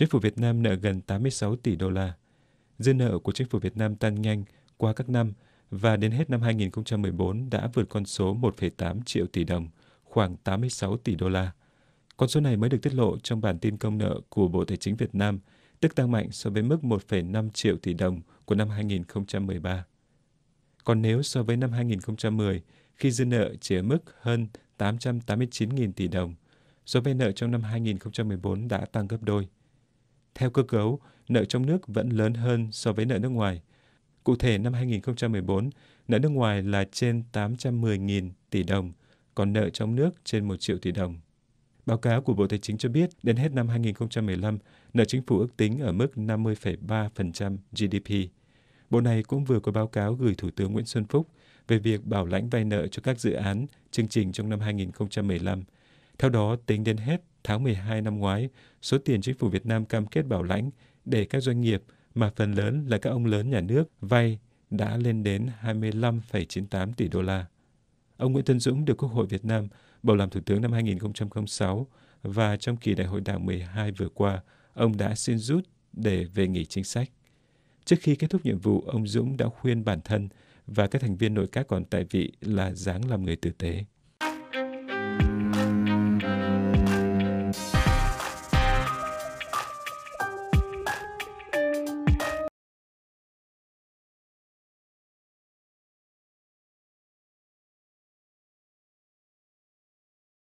chính phủ Việt Nam nợ gần 86 tỷ đô la. Dư nợ của chính phủ Việt Nam tăng nhanh qua các năm và đến hết năm 2014 đã vượt con số 1,8 triệu tỷ đồng, khoảng 86 tỷ đô la. Con số này mới được tiết lộ trong bản tin công nợ của Bộ Tài chính Việt Nam, tức tăng mạnh so với mức 1,5 triệu tỷ đồng của năm 2013. Còn nếu so với năm 2010, khi dư nợ chỉ ở mức hơn 889.000 tỷ đồng, số vay nợ trong năm 2014 đã tăng gấp đôi. Theo cơ cấu, nợ trong nước vẫn lớn hơn so với nợ nước ngoài. Cụ thể, năm 2014, nợ nước ngoài là trên 810.000 tỷ đồng, còn nợ trong nước trên 1 triệu tỷ đồng. Báo cáo của Bộ Tài chính cho biết, đến hết năm 2015, nợ chính phủ ước tính ở mức 50,3% GDP. Bộ này cũng vừa có báo cáo gửi Thủ tướng Nguyễn Xuân Phúc về việc bảo lãnh vay nợ cho các dự án, chương trình trong năm 2015. Theo đó, tính đến hết tháng 12 năm ngoái, số tiền chính phủ Việt Nam cam kết bảo lãnh để các doanh nghiệp mà phần lớn là các ông lớn nhà nước vay đã lên đến 25,98 tỷ đô la. Ông Nguyễn Tân Dũng được Quốc hội Việt Nam bầu làm Thủ tướng năm 2006 và trong kỳ đại hội đảng 12 vừa qua, ông đã xin rút để về nghỉ chính sách. Trước khi kết thúc nhiệm vụ, ông Dũng đã khuyên bản thân và các thành viên nội các còn tại vị là dáng làm người tử tế.